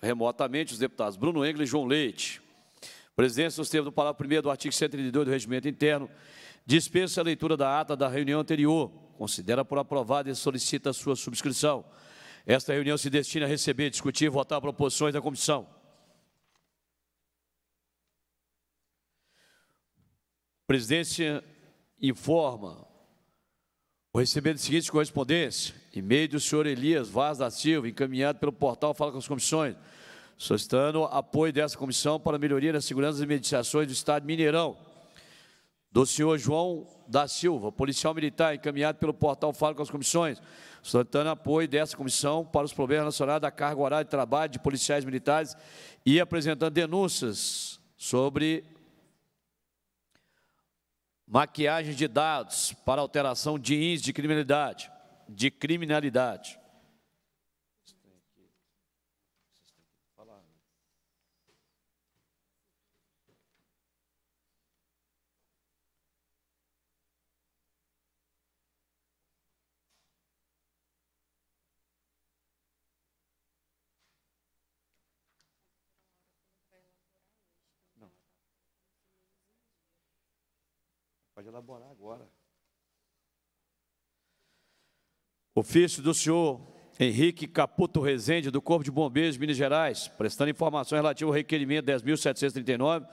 remotamente os deputados Bruno Engle e João Leite. presidência, nos termos do parágrafo 1 do artigo 132 do Regimento Interno, dispensa a leitura da ata da reunião anterior, considera por aprovada e solicita a sua subscrição. Esta reunião se destina a receber, discutir e votar proposições da comissão. presidência informa Vou receber a seguinte correspondência: e-mail do senhor Elias Vaz da Silva, encaminhado pelo portal Fala com as Comissões, solicitando apoio dessa comissão para melhoria da segurança das medicações do Estado Mineirão. Do senhor João da Silva, policial militar, encaminhado pelo portal Fala com as Comissões, solicitando apoio dessa comissão para os problemas relacionados à carga horária de trabalho de policiais militares e apresentando denúncias sobre maquiagem de dados para alteração de índice de criminalidade, de criminalidade. Né? elaborar agora. Ofício do senhor Henrique Caputo Rezende, do Corpo de Bombeiros de Minas Gerais, prestando informações relativas ao requerimento 10.739,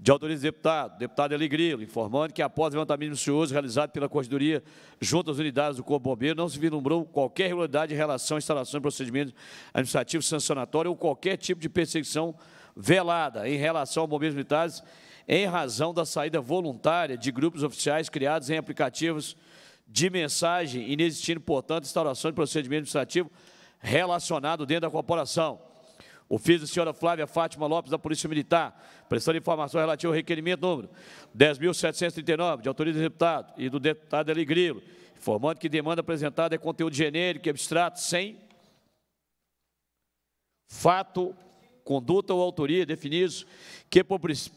de autoria do deputado, deputado Eli informando que após o levantamento minucioso realizado pela Corredoria junto às unidades do Corpo Bombeiro, não se vislumbrou qualquer irregularidade em relação à instalação de procedimentos administrativos sancionatórios ou qualquer tipo de perseguição velada em relação a bombeiros militares em razão da saída voluntária de grupos oficiais criados em aplicativos de mensagem, inexistindo, portanto, instauração de procedimento administrativo relacionado dentro da corporação. Ofício da senhora Flávia Fátima Lopes, da Polícia Militar, prestando informação relativa ao requerimento número 10.739, de autoria do deputado e do deputado Eli Grilo, informando que demanda apresentada é conteúdo genérico e abstrato, sem fato conduta ou autoria definidos que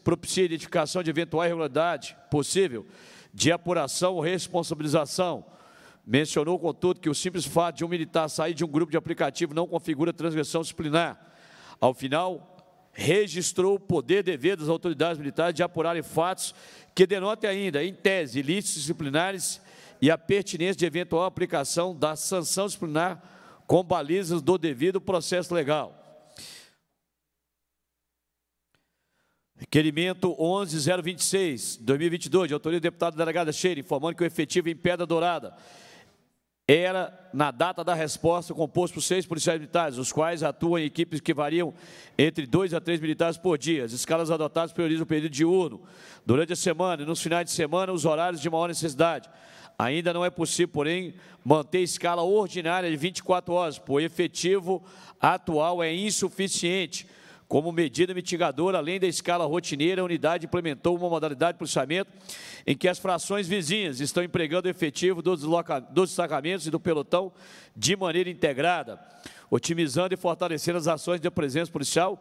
propicia a identificação de eventual irregularidade possível de apuração ou responsabilização. Mencionou, contudo, que o simples fato de um militar sair de um grupo de aplicativo não configura transgressão disciplinar. Ao final, registrou o poder dever das autoridades militares de apurarem fatos que denotem ainda, em tese, ilícitos disciplinares e a pertinência de eventual aplicação da sanção disciplinar com balizas do devido processo legal. Requerimento 11026, 2022, de autoria do deputado delegado Cheira, informando que o efetivo em Pedra Dourada era, na data da resposta, composto por seis policiais militares, os quais atuam em equipes que variam entre dois a três militares por dia. As escalas adotadas priorizam o período diurno, durante a semana e nos finais de semana, os horários de maior necessidade. Ainda não é possível, porém, manter escala ordinária de 24 horas, pois o efetivo atual é insuficiente como medida mitigadora, além da escala rotineira, a unidade implementou uma modalidade de policiamento em que as frações vizinhas estão empregando o efetivo dos, dos destacamentos e do pelotão de maneira integrada, otimizando e fortalecendo as ações de presença policial,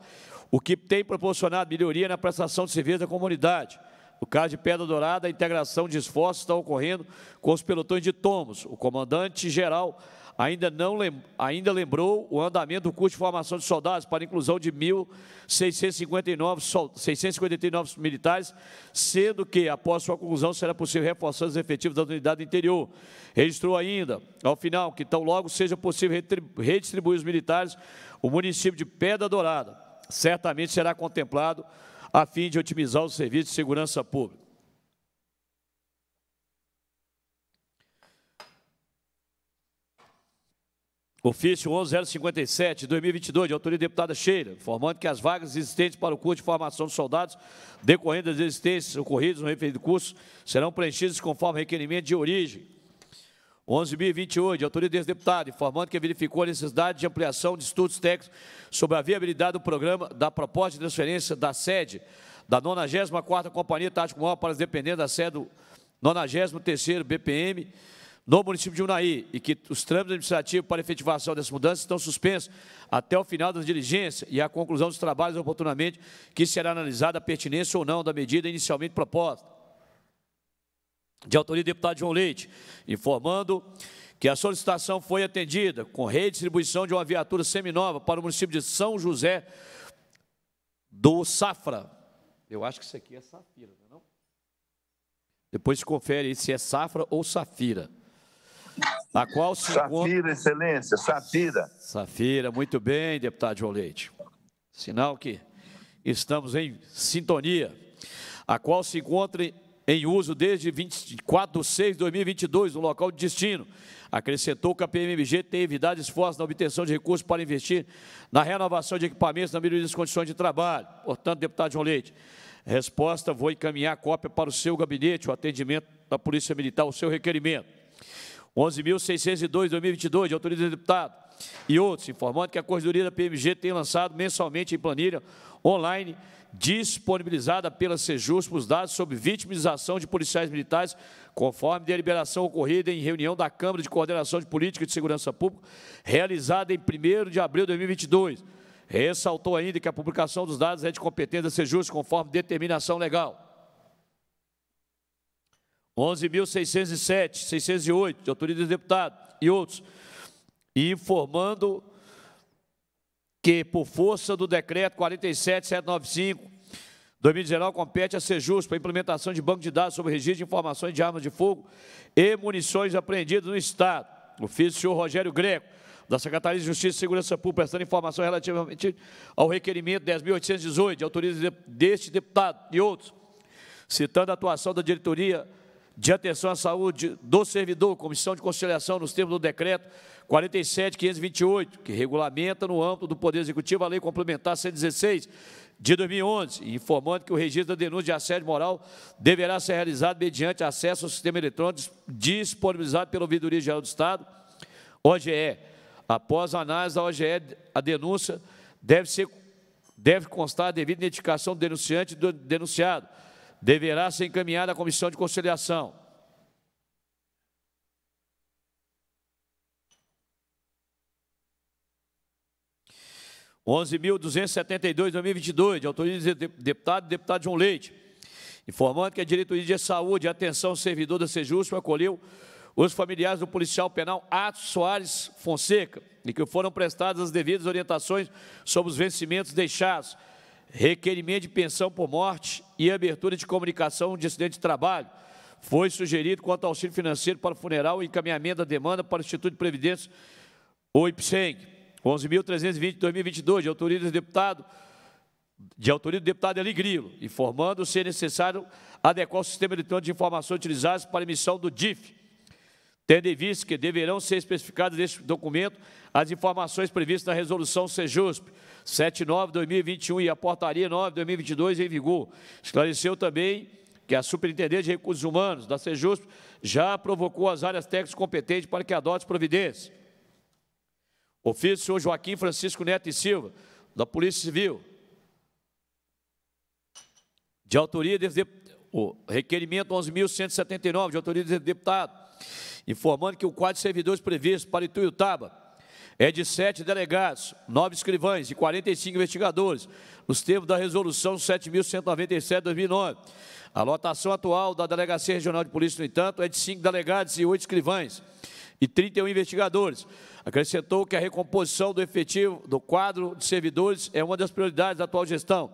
o que tem proporcionado melhoria na prestação de serviço da comunidade. No caso de Pedra Dourada, a integração de esforços está ocorrendo com os pelotões de tomos. O comandante-geral ainda, não lem, ainda lembrou o andamento do curso de formação de soldados para inclusão de 1.659 659 militares, sendo que, após sua conclusão, será possível reforçar os efetivos da unidade interior. Registrou ainda, ao final, que tão logo seja possível redistribuir os militares o município de Pedra Dourada. Certamente será contemplado a fim de otimizar o serviço de segurança pública. Ofício 11057, 2022, de autoria da deputada Sheila, informando que as vagas existentes para o curso de formação de soldados decorrentes das existências ocorridas no referido curso serão preenchidas conforme requerimento de origem. 11.028, de autoria desse deputado, informando que verificou a necessidade de ampliação de estudos técnicos sobre a viabilidade do programa da proposta de transferência da sede da 94ª Companhia Tático Móvel para as dependentes da sede do 93º BPM, no município de Unai e que os trâmites administrativos para efetivação dessas mudanças estão suspensos até o final das diligências e a conclusão dos trabalhos oportunamente, que será analisada a pertinência ou não da medida inicialmente proposta. De autoria do deputado João Leite, informando que a solicitação foi atendida com redistribuição de uma viatura seminova para o município de São José do Safra. Eu acho que isso aqui é Safira, não é? Depois confere se é Safra ou Safira. A qual se Safira, Excelência, Safira. Safira, muito bem, deputado João Leite. Sinal que estamos em sintonia. A qual se encontra em uso desde 24 de 6 de 2022 no local de destino. Acrescentou que a PMMG tem evitado esforços na obtenção de recursos para investir na renovação de equipamentos na melhoria das condições de trabalho. Portanto, deputado João Leite, resposta, vou encaminhar cópia para o seu gabinete, o atendimento da Polícia Militar, o seu requerimento. 11.602, 2022, de autoria do deputado e outros, informando que a Corredoria da PMG tem lançado mensalmente em planilha online disponibilizada pela Sejusp os dados sobre vitimização de policiais militares, conforme deliberação ocorrida em reunião da Câmara de Coordenação de Política de Segurança Pública, realizada em 1 de abril de 2022. Ressaltou ainda que a publicação dos dados é de competência da Sejusp, conforme determinação legal. 11.607, 608, de autoria do deputado e outros, e informando que, por força do decreto 47795, 2019, compete a Sejus para implementação de banco de dados sobre registro de informações de armas de fogo e munições apreendidas no Estado. Ofício do senhor Rogério Greco, da Secretaria de Justiça e Segurança Pública, prestando informação relativamente ao requerimento 10.818, de autoria deste deputado e outros, citando a atuação da diretoria de atenção à saúde do servidor, comissão de conciliação nos termos do decreto 47528, que regulamenta no âmbito do Poder Executivo a Lei Complementar 116 de 2011, informando que o registro da denúncia de assédio moral deverá ser realizado mediante acesso ao sistema eletrônico disponibilizado pela Ouvidoria Geral do Estado, OGE. Após a análise da OGE, a denúncia deve, ser, deve constar a devida identificação do denunciante e do denunciado, deverá ser encaminhada à Comissão de Conciliação. Onze dois, de autoria do deputado, deputado João Leite, informando que a diretoria de saúde e atenção servidor da Sejus, acolheu os familiares do policial penal Atos Soares Fonseca e que foram prestadas as devidas orientações sobre os vencimentos deixados requerimento de pensão por morte e abertura de comunicação de acidente de trabalho. Foi sugerido quanto ao auxílio financeiro para o funeral e encaminhamento da demanda para o Instituto de Previdência, o 11.320, 2022, de autoria do deputado, de autoria do deputado Eli Grilo, informando ser necessário adequar o sistema eletrônico de informações utilizados para emissão do DIF, tendo em vista que deverão ser especificadas neste documento as informações previstas na resolução SEJUSP, 79-2021 e a portaria 9-2022 em vigor. Esclareceu também que a superintendência de Recursos Humanos da Sejusp já provocou as áreas técnicas competentes para que adote providências. Ofício do senhor Joaquim Francisco Neto e Silva, da Polícia Civil, de autoria desse o requerimento 11.179, de autoria desse deputado, informando que o quadro de servidores previsto para Ituiutaba é de sete delegados, nove escrivães e 45 investigadores, nos termos da Resolução 7.197-2009. A lotação atual da Delegacia Regional de Polícia, no entanto, é de cinco delegados e oito escrivães e 31 investigadores. Acrescentou que a recomposição do efetivo do quadro de servidores é uma das prioridades da atual gestão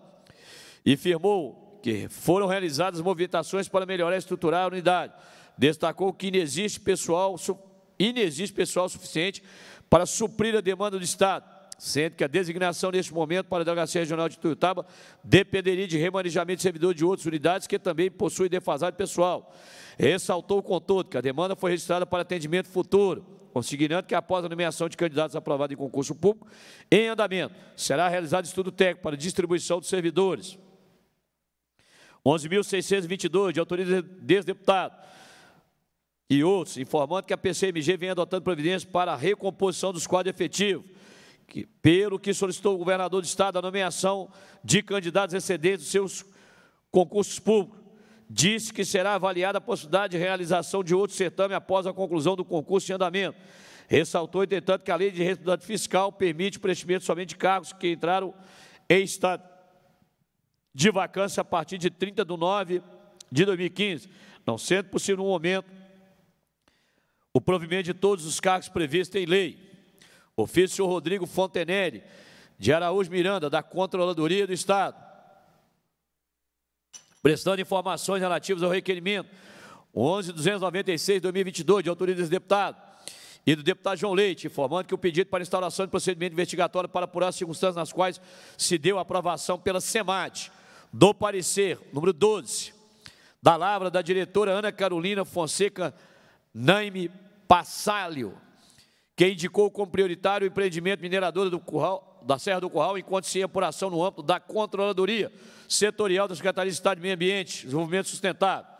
e firmou que foram realizadas movimentações para melhorar e estruturar a unidade. Destacou que inexiste pessoal, inexiste pessoal suficiente para suprir a demanda do Estado, sendo que a designação neste momento para a Delegacia Regional de Tuiutaba dependeria de remanejamento de servidor de outras unidades que também possuem defasado pessoal. Ressaltou, contudo, que a demanda foi registrada para atendimento futuro, consignando que após a nomeação de candidatos aprovados em concurso público, em andamento, será realizado estudo técnico para distribuição dos servidores. 11.622, de autoria de deputado e outros, informando que a PCMG vem adotando providências para a recomposição dos quadros efetivos, que, pelo que solicitou o governador do Estado a nomeação de candidatos excedentes dos seus concursos públicos. Disse que será avaliada a possibilidade de realização de outro certame após a conclusão do concurso em andamento. Ressaltou, entretanto, que a lei de responsabilidade fiscal permite o preenchimento somente de cargos que entraram em estado de vacância a partir de 30 de nove de 2015, não sendo possível no momento o provimento de todos os cargos previstos em lei. Ofício Rodrigo Fontenelle, de Araújo Miranda, da Controladoria do Estado, prestando informações relativas ao requerimento 11.296-2022, de autoria desse deputado, e do deputado João Leite, informando que o pedido para instauração de procedimento investigatório para apurar as circunstâncias nas quais se deu a aprovação pela SEMAT, do parecer número 12, da Lavra da diretora Ana Carolina Fonseca Naime Passalho, que indicou como prioritário o empreendimento minerador do Curral, da Serra do Curral, enquanto se por ação no âmbito da Controladoria Setorial da Secretaria de Estado de Meio Ambiente, Desenvolvimento Sustentável.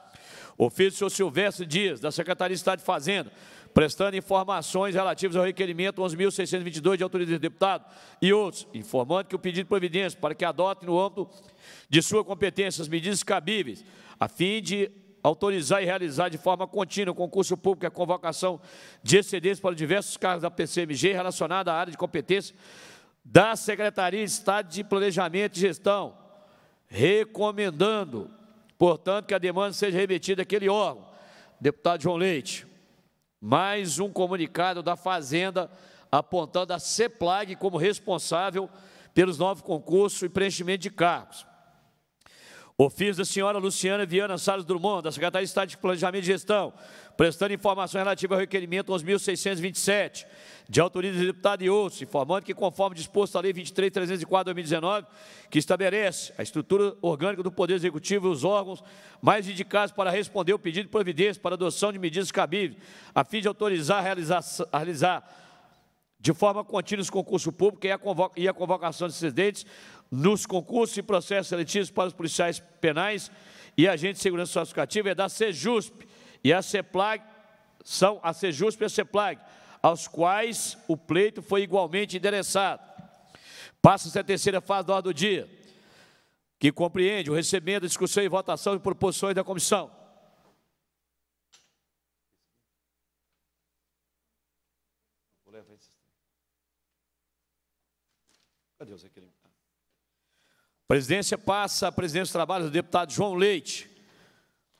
Ofício do senhor Silvestre Dias, da Secretaria de Estado de Fazenda, prestando informações relativas ao requerimento 11.622 de autoridade do deputado e outros, informando que o pedido de providência para que adote no âmbito de sua competência as medidas cabíveis, a fim de autorizar e realizar de forma contínua o concurso público e a convocação de excedentes para diversos cargos da PCMG relacionada à área de competência da Secretaria de Estado de Planejamento e Gestão, recomendando, portanto, que a demanda seja remetida àquele órgão. Deputado João Leite, mais um comunicado da Fazenda apontando a CEPLAG como responsável pelos novos concursos e preenchimento de cargos. Ofício da senhora Luciana Viana Salles Drummond, da Secretaria de Estado de Planejamento e Gestão, prestando informação relativa ao requerimento 11.627, de autoria do deputado Iosso, informando que, conforme disposto à Lei 23.304-2019, que estabelece a estrutura orgânica do Poder Executivo e os órgãos mais indicados para responder o pedido de providência para adoção de medidas cabíveis, a fim de autorizar a realizar, a realizar de forma contínua os concursos públicos e a convocação de excedentes nos concursos e processos seletivos para os policiais penais e agentes de segurança classificativa é da Sejusp e a CEPLAG, são a Sejusp e a CEPLAG, aos quais o pleito foi igualmente endereçado. Passa-se a terceira fase da ordem do dia, que compreende o recebimento, discussão e votação de proposições da comissão. Cadê os ah. Presidência passa a presidência dos trabalhos do deputado João Leite,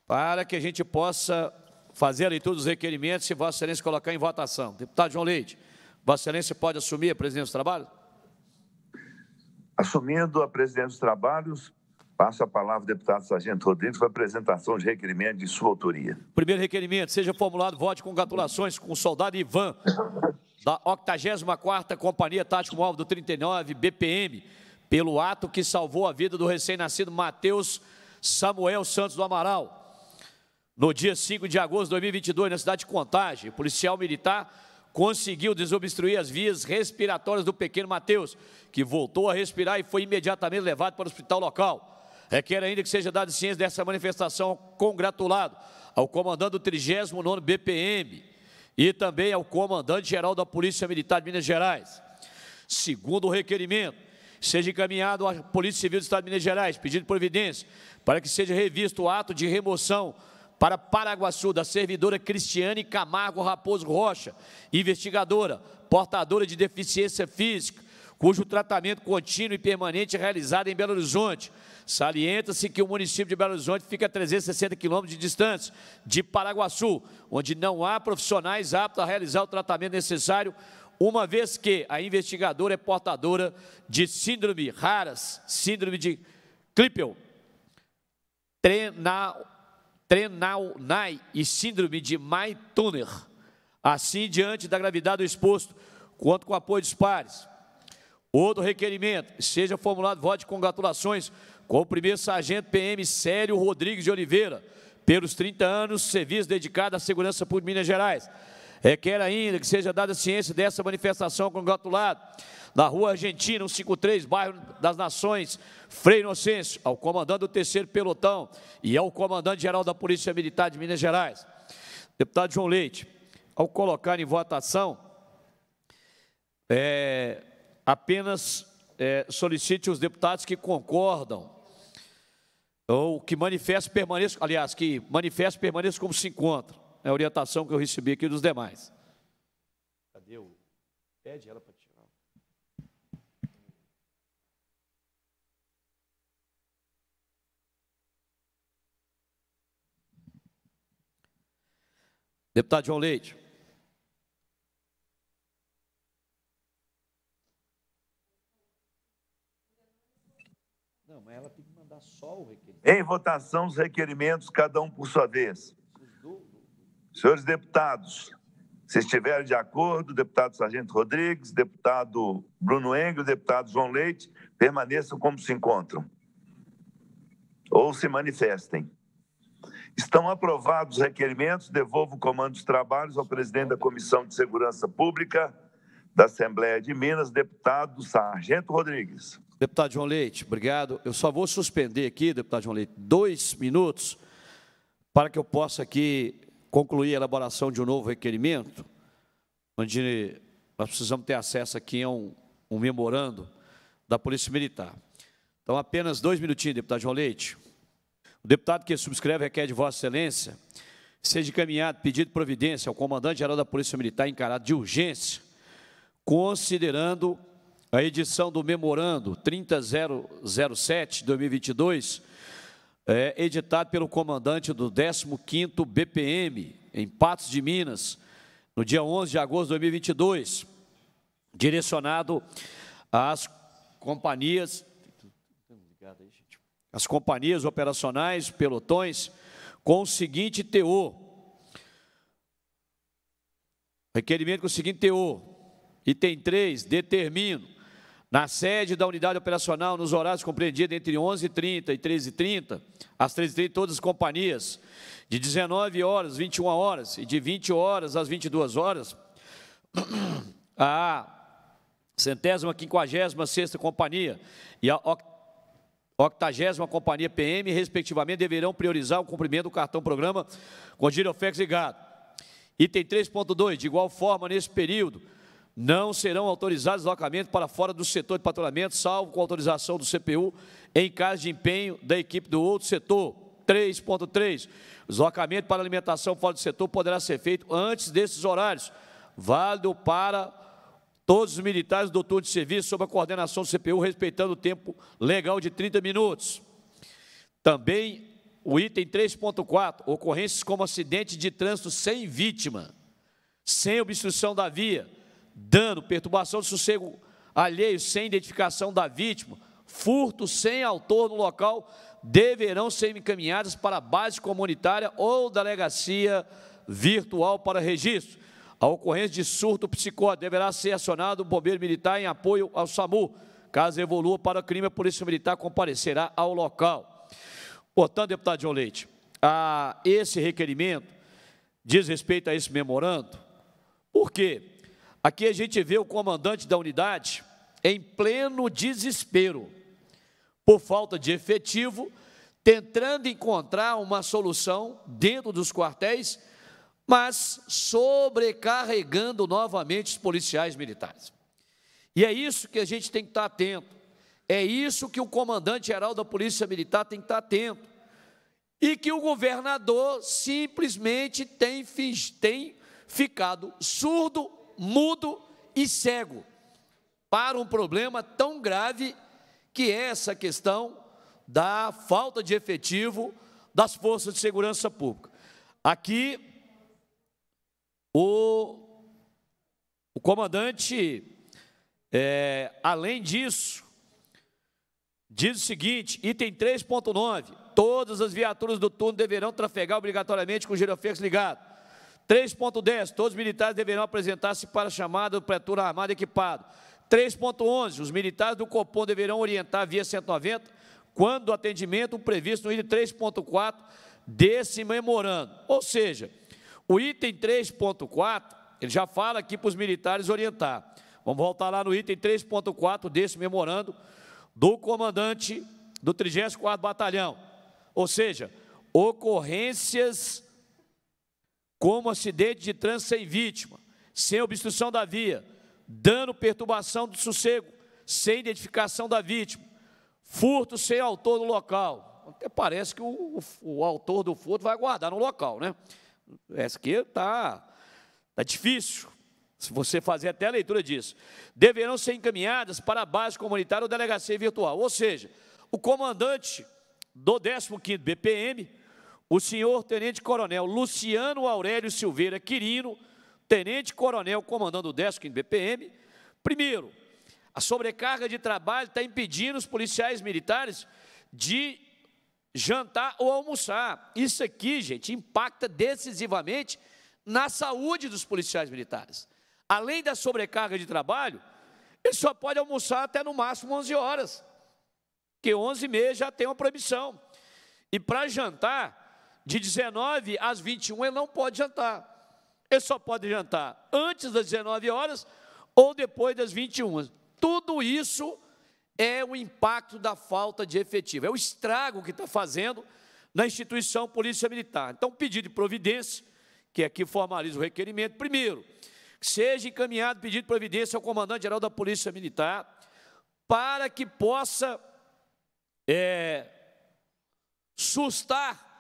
para que a gente possa fazer a leitura dos requerimentos e Vossa Excelência colocar em votação. Deputado João Leite, Vossa Excelência pode assumir a presidência dos trabalhos? Assumindo a presidência dos trabalhos, passo a palavra ao deputado Sargento Rodrigues para apresentação de requerimento de sua autoria. Primeiro requerimento, seja formulado voto de congratulações com o soldado Ivan, da 84 Companhia Tático Móvel do 39 BPM, pelo ato que salvou a vida do recém-nascido Matheus Samuel Santos do Amaral. No dia 5 de agosto de 2022, na cidade de Contagem, o policial militar conseguiu desobstruir as vias respiratórias do pequeno Matheus, que voltou a respirar e foi imediatamente levado para o hospital local. Requer ainda que seja dada ciência dessa manifestação congratulado ao comandante do 39º BPM, e também ao comandante-geral da Polícia Militar de Minas Gerais. Segundo o requerimento, seja encaminhado à Polícia Civil do Estado de Minas Gerais, pedido providência, para que seja revisto o ato de remoção para Paraguaçu da servidora Cristiane Camargo Raposo Rocha, investigadora, portadora de deficiência física, cujo tratamento contínuo e permanente é realizado em Belo Horizonte. Salienta-se que o município de Belo Horizonte fica a 360 quilômetros de distância de Paraguaçu, onde não há profissionais aptos a realizar o tratamento necessário, uma vez que a investigadora é portadora de síndrome raras, síndrome de Klippel, Trenal, Trenalnai e síndrome de Maituner. Assim, diante da gravidade do exposto, conto com o apoio dos pares, Outro requerimento, seja formulado voto de congratulações com o primeiro sargento PM Célio Rodrigues de Oliveira, pelos 30 anos de serviço dedicado à segurança pública de Minas Gerais. Requer ainda que seja dada ciência dessa manifestação congratulada na Rua Argentina, 153, bairro das Nações, Frei Inocêncio, ao comandante do terceiro pelotão e ao comandante-geral da Polícia Militar de Minas Gerais. Deputado João Leite, ao colocar em votação, é, apenas é, solicite os deputados que concordam ou que manifeste permaneça, aliás, que manifeste permaneça como se encontra. É a orientação que eu recebi aqui dos demais. Cadê o... Pede ela para tirar. Deputado João Leite. Não, mas ela tem que mandar só o requerimento. Em votação, os requerimentos, cada um por sua vez. Senhores deputados, se estiverem de acordo, deputado Sargento Rodrigues, deputado Bruno Engel, deputado João Leite, permaneçam como se encontram ou se manifestem. Estão aprovados os requerimentos, devolvo o comando dos trabalhos ao presidente da Comissão de Segurança Pública, da Assembleia de Minas, deputado Sargento Rodrigues. Deputado João Leite, obrigado. Eu só vou suspender aqui, deputado João Leite, dois minutos para que eu possa aqui concluir a elaboração de um novo requerimento, onde nós precisamos ter acesso aqui a um, um memorando da Polícia Militar. Então, apenas dois minutinhos, deputado João Leite. O deputado que subscreve requer de Vossa Excelência seja encaminhado pedido de providência ao comandante-geral da Polícia Militar encarado de urgência considerando a edição do memorando 30007-2022, é, editado pelo comandante do 15º BPM, em Patos de Minas, no dia 11 de agosto de 2022, direcionado às companhias, às companhias operacionais, pelotões, com o seguinte teor, requerimento com o seguinte teor, Item 3, determino, na sede da unidade operacional, nos horários compreendidos entre 11h30 e 13h30, às 13h30, todas as companhias, de 19 horas, 21 horas, e de 20 horas às 22 horas, a centésima, quinquagésima, sexta companhia e a octagésima companhia PM, respectivamente, deverão priorizar o cumprimento do cartão programa com girofex e gado. Item 3.2, de igual forma, nesse período, não serão autorizados deslocamentos para fora do setor de patrulhamento, salvo com autorização do CPU, em caso de empenho da equipe do outro setor. 3.3. Deslocamento para alimentação fora do setor poderá ser feito antes desses horários, válido para todos os militares do turno de serviço sob a coordenação do CPU, respeitando o tempo legal de 30 minutos. Também o item 3.4, ocorrências como acidente de trânsito sem vítima, sem obstrução da via, dano, perturbação do sossego alheio sem identificação da vítima, furto sem autor no local, deverão ser encaminhadas para a base comunitária ou delegacia virtual para registro. A ocorrência de surto psicótico deverá ser acionado o bombeiro militar em apoio ao SAMU. Caso evolua para crime, a polícia militar comparecerá ao local. Portanto, deputado João Leite, a esse requerimento diz respeito a esse memorando, por quê? Aqui a gente vê o comandante da unidade em pleno desespero, por falta de efetivo, tentando encontrar uma solução dentro dos quartéis, mas sobrecarregando novamente os policiais militares. E é isso que a gente tem que estar atento. É isso que o comandante-geral da Polícia Militar tem que estar atento. E que o governador simplesmente tem, tem ficado surdo mudo e cego para um problema tão grave que é essa questão da falta de efetivo das forças de segurança pública. Aqui, o, o comandante, é, além disso, diz o seguinte, item 3.9, todas as viaturas do turno deverão trafegar obrigatoriamente com o giroflex ligado 3.10, todos os militares deverão apresentar-se para a chamada do pretor armado equipado. 3.11, os militares do Copom deverão orientar via 190 quando o atendimento previsto no item 3.4 desse memorando. Ou seja, o item 3.4, ele já fala aqui para os militares orientar. Vamos voltar lá no item 3.4 desse memorando do comandante do 34º Batalhão. Ou seja, ocorrências como acidente de trânsito sem vítima, sem obstrução da via, dano, perturbação do sossego, sem identificação da vítima, furto sem autor no local. Até parece que o, o, o autor do furto vai guardar no local, né? Essa aqui está tá difícil. Se você fazer até a leitura disso, deverão ser encaminhadas para a base comunitária ou delegacia virtual. Ou seja, o comandante do 15º BPM o senhor Tenente Coronel Luciano Aurélio Silveira Quirino, Tenente Coronel comandando o em BPM. Primeiro, a sobrecarga de trabalho está impedindo os policiais militares de jantar ou almoçar. Isso aqui, gente, impacta decisivamente na saúde dos policiais militares. Além da sobrecarga de trabalho, ele só pode almoçar até no máximo 11 horas, que 11 e meia já tem uma proibição. E para jantar, de 19 às 21 ele não pode jantar. Ele só pode jantar antes das 19 horas ou depois das 21. Tudo isso é o impacto da falta de efetivo, é o estrago que está fazendo na instituição Polícia Militar. Então, pedido de providência, que aqui formaliza o requerimento. Primeiro, seja encaminhado pedido de providência ao comandante-geral da Polícia Militar para que possa é, sustar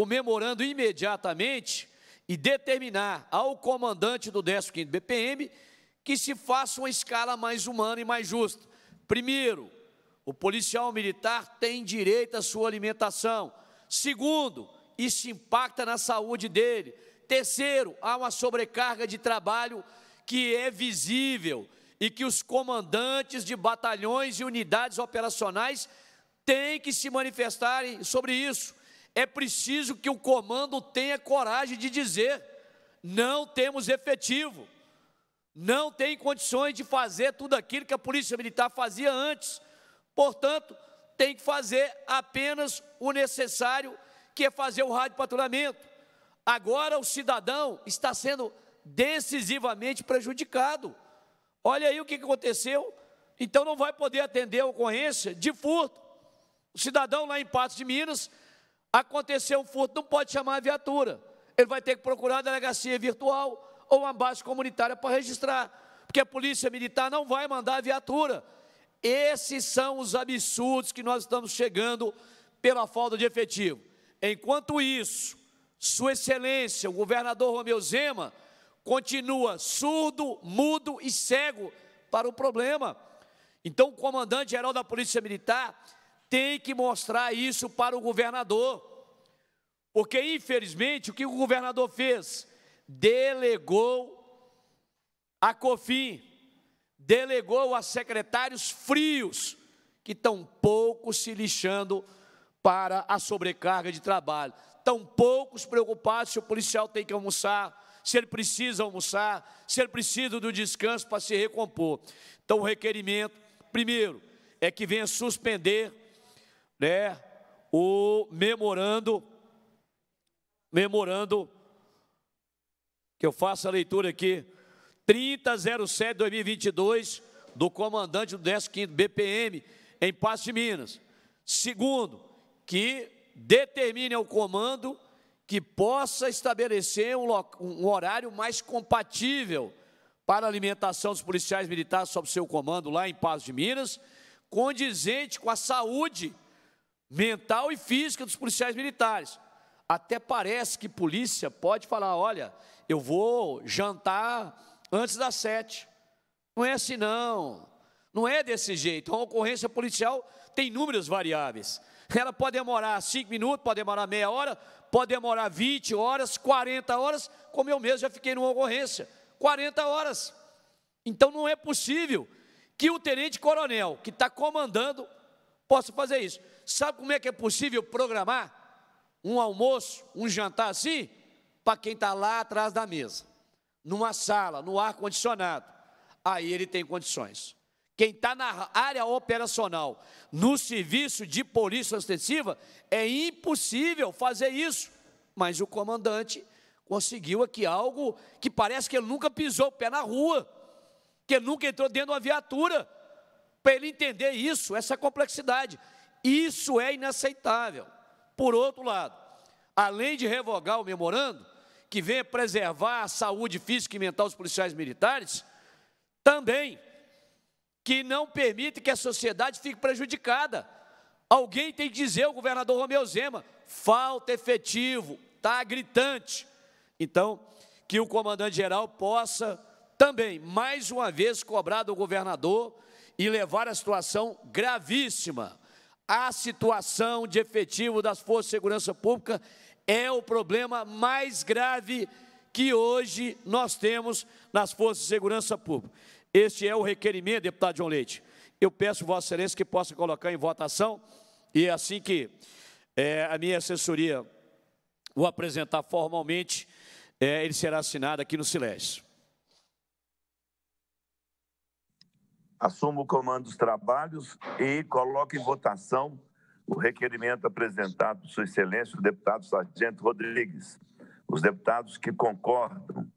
o memorando imediatamente e determinar ao comandante do 15º BPM que se faça uma escala mais humana e mais justa. Primeiro, o policial militar tem direito à sua alimentação. Segundo, isso impacta na saúde dele. Terceiro, há uma sobrecarga de trabalho que é visível e que os comandantes de batalhões e unidades operacionais têm que se manifestarem sobre isso é preciso que o comando tenha coragem de dizer: não temos efetivo, não tem condições de fazer tudo aquilo que a Polícia Militar fazia antes. Portanto, tem que fazer apenas o necessário, que é fazer o rádio patrulhamento. Agora o cidadão está sendo decisivamente prejudicado. Olha aí o que aconteceu. Então não vai poder atender a ocorrência de furto. O cidadão lá em Patos de Minas aconteceu um furto, não pode chamar a viatura. Ele vai ter que procurar a delegacia virtual ou uma base comunitária para registrar, porque a polícia militar não vai mandar a viatura. Esses são os absurdos que nós estamos chegando pela falta de efetivo. Enquanto isso, Sua Excelência, o governador Romeu Zema, continua surdo, mudo e cego para o problema. Então, o comandante-geral da Polícia Militar tem que mostrar isso para o governador. Porque, infelizmente, o que o governador fez? Delegou a COFIN, delegou a secretários frios, que tão pouco se lixando para a sobrecarga de trabalho, tão poucos preocupados se o policial tem que almoçar, se ele precisa almoçar, se ele precisa do descanso para se recompor. Então, o requerimento, primeiro, é que venha suspender né, o memorando memorando, que eu faça a leitura aqui, 3007-2022, do comandante do 15 BPM, em Passo de Minas. Segundo, que determine ao comando que possa estabelecer um, um horário mais compatível para a alimentação dos policiais militares sob seu comando lá em Passo de Minas, condizente com a saúde mental e física dos policiais militares até parece que polícia pode falar: olha, eu vou jantar antes das sete. Não é assim, não. Não é desse jeito. Uma ocorrência policial tem inúmeras variáveis. Ela pode demorar cinco minutos, pode demorar meia hora, pode demorar 20 horas, 40 horas, como eu mesmo já fiquei numa ocorrência. 40 horas. Então não é possível que o tenente coronel que está comandando possa fazer isso. Sabe como é que é possível programar? um almoço, um jantar assim, para quem está lá atrás da mesa, numa sala, no ar-condicionado. Aí ele tem condições. Quem está na área operacional, no serviço de polícia ostensiva, é impossível fazer isso. Mas o comandante conseguiu aqui algo que parece que ele nunca pisou o pé na rua, que ele nunca entrou dentro de uma viatura. Para ele entender isso, essa complexidade. Isso é inaceitável. Por outro lado, além de revogar o memorando, que vem preservar a saúde física e mental dos policiais militares, também que não permite que a sociedade fique prejudicada. Alguém tem que dizer ao governador Romeu Zema, falta efetivo, está gritante. Então, que o comandante-geral possa também, mais uma vez, cobrar do governador e levar a situação gravíssima a situação de efetivo das Forças de Segurança Pública é o problema mais grave que hoje nós temos nas Forças de Segurança Pública. Este é o requerimento, deputado João Leite. Eu peço, Vossa Excelência, que possa colocar em votação, e assim que é, a minha assessoria o apresentar formalmente, é, ele será assinado aqui no Silésio. assumo o comando dos trabalhos e coloco em votação o requerimento apresentado por Sua Excelência, o deputado Sargento Rodrigues. Os deputados que concordam,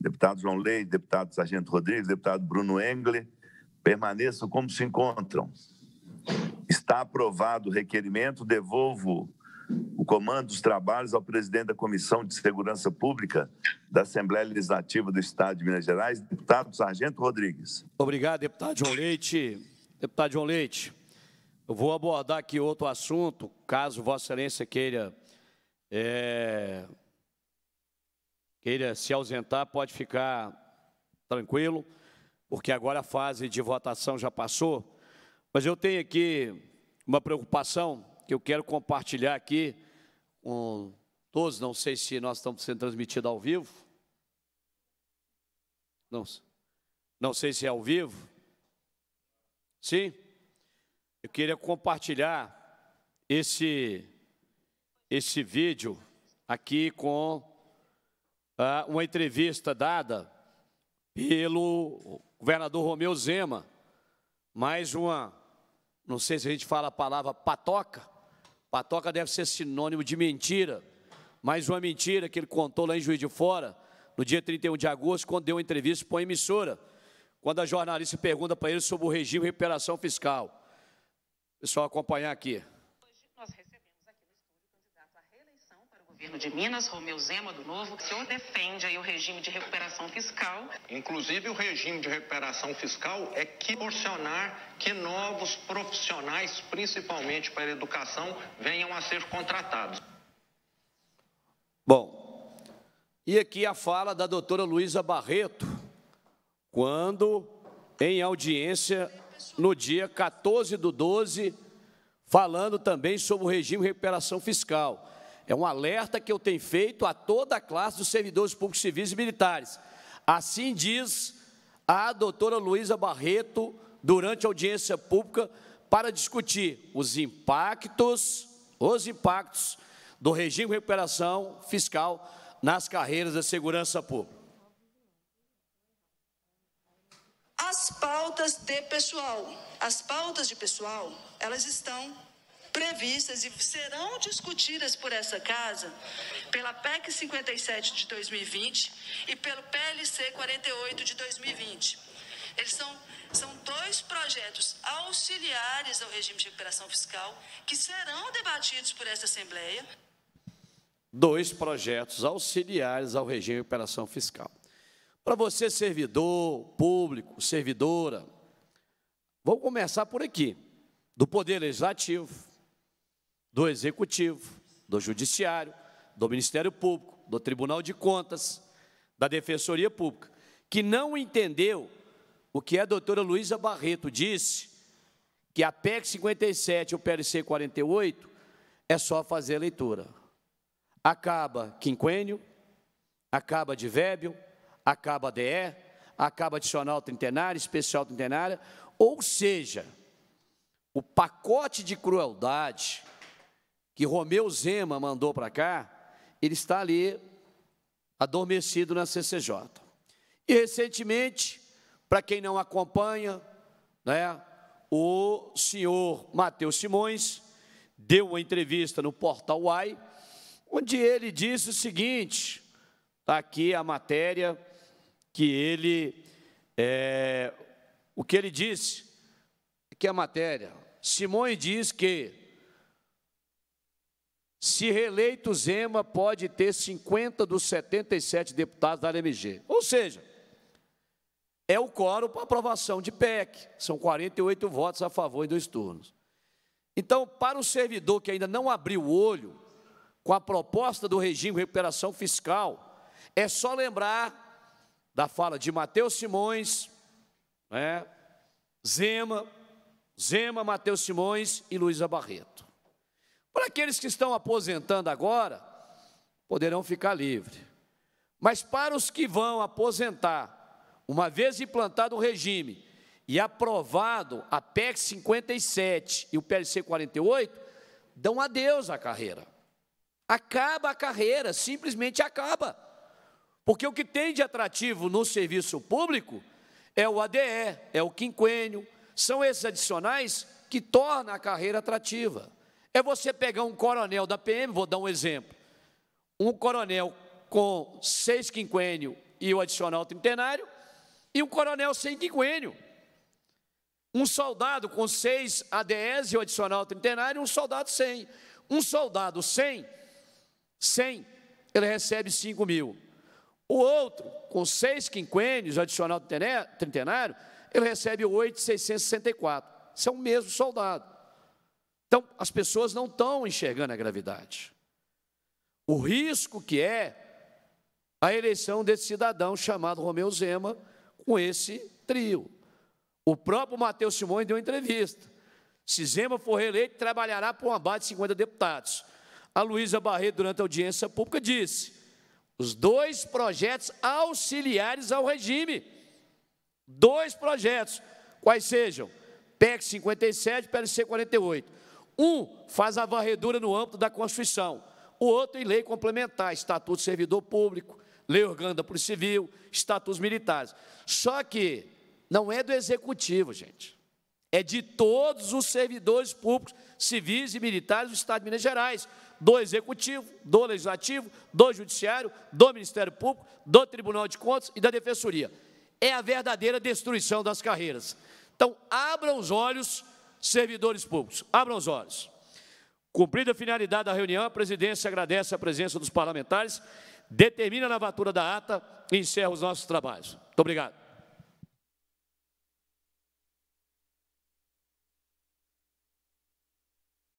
deputado João Leite, deputado Sargento Rodrigues, deputado Bruno Engle, permaneçam como se encontram. Está aprovado o requerimento, devolvo o comando dos trabalhos ao presidente da Comissão de Segurança Pública da Assembleia Legislativa do Estado de Minas Gerais, deputado Sargento Rodrigues. Obrigado, deputado João Leite. Deputado João Leite, eu vou abordar aqui outro assunto, caso Vossa Excelência queira, é, queira se ausentar, pode ficar tranquilo, porque agora a fase de votação já passou. Mas eu tenho aqui uma preocupação que eu quero compartilhar aqui com todos. Não sei se nós estamos sendo transmitidos ao vivo. Não, não sei se é ao vivo. Sim? Eu queria compartilhar esse, esse vídeo aqui com ah, uma entrevista dada pelo governador Romeu Zema. Mais uma, não sei se a gente fala a palavra patoca, Patoca deve ser sinônimo de mentira. Mais uma mentira que ele contou lá em Juiz de Fora, no dia 31 de agosto, quando deu uma entrevista para a emissora. Quando a jornalista pergunta para ele sobre o regime de recuperação fiscal. Pessoal, acompanhar aqui. governo de Minas, Romeu Zema, do Novo, o senhor defende aí o regime de recuperação fiscal. Inclusive, o regime de recuperação fiscal é que proporcionar que novos profissionais, principalmente para a educação, venham a ser contratados. Bom, e aqui a fala da doutora Luísa Barreto, quando, em audiência, no dia 14 do 12, falando também sobre o regime de recuperação fiscal. É um alerta que eu tenho feito a toda a classe dos servidores públicos civis e militares. Assim diz a doutora Luísa Barreto durante a audiência pública para discutir os impactos, os impactos do regime de recuperação fiscal nas carreiras da segurança pública. As pautas de pessoal, as pautas de pessoal, elas estão previstas e serão discutidas por essa casa pela PEC 57 de 2020 e pelo PLC 48 de 2020. Eles são, são dois projetos auxiliares ao regime de recuperação fiscal que serão debatidos por essa Assembleia. Dois projetos auxiliares ao regime de recuperação fiscal. Para você, servidor público, servidora, vou começar por aqui, do Poder Legislativo, do Executivo, do Judiciário, do Ministério Público, do Tribunal de Contas, da Defensoria Pública, que não entendeu o que a doutora Luísa Barreto disse, que a PEC 57 e o PLC 48 é só fazer a leitura. Acaba quinquênio, acaba Vébio, acaba DE, acaba adicional trintenária, especial trintenária, ou seja, o pacote de crueldade que Romeu Zema mandou para cá, ele está ali adormecido na CCJ. E recentemente, para quem não acompanha, né, o senhor Matheus Simões deu uma entrevista no portal UAI, onde ele disse o seguinte: está aqui a matéria que ele. É, o que ele disse, é que a matéria. Simões diz que se reeleito, Zema pode ter 50 dos 77 deputados da LMG. Ou seja, é o coro para aprovação de PEC. São 48 votos a favor em dois turnos. Então, para o servidor que ainda não abriu o olho com a proposta do regime de recuperação fiscal, é só lembrar da fala de Matheus Simões, né, Zema, Zema, Matheus Simões e Luísa Barreto. Para aqueles que estão aposentando agora, poderão ficar livres. Mas para os que vão aposentar, uma vez implantado o regime e aprovado a PEC 57 e o PLC 48, dão adeus à carreira. Acaba a carreira, simplesmente acaba. Porque o que tem de atrativo no serviço público é o ADE, é o quinquênio, são esses adicionais que tornam a carreira atrativa. É você pegar um coronel da PM, vou dar um exemplo, um coronel com seis quinquênio e o adicional trintenário, e um coronel sem quinquênio. Um soldado com seis ADS e o adicional trintenário, um soldado sem. Um soldado sem, sem, ele recebe 5 mil. O outro, com seis quinquênios, adicional trintenário, ele recebe 8,664. Isso é o mesmo soldado. Então, as pessoas não estão enxergando a gravidade. O risco que é a eleição desse cidadão chamado Romeu Zema com esse trio. O próprio Matheus Simões deu uma entrevista. Se Zema for reeleito, trabalhará por uma base de 50 deputados. A Luísa Barreto, durante a audiência pública, disse os dois projetos auxiliares ao regime. Dois projetos, quais sejam PEC 57 e PLC 48. Um faz a varredura no âmbito da Constituição, o outro em lei complementar, Estatuto do Servidor Público, Lei Orgânica da Polícia Civil, Estatutos Militares. Só que não é do Executivo, gente. É de todos os servidores públicos, civis e militares do Estado de Minas Gerais, do Executivo, do Legislativo, do Judiciário, do Ministério Público, do Tribunal de Contas e da Defensoria. É a verdadeira destruição das carreiras. Então, abra os olhos servidores públicos. Abram os olhos. Cumprida a finalidade da reunião, a presidência agradece a presença dos parlamentares, determina a lavatura da ata e encerra os nossos trabalhos. Muito obrigado.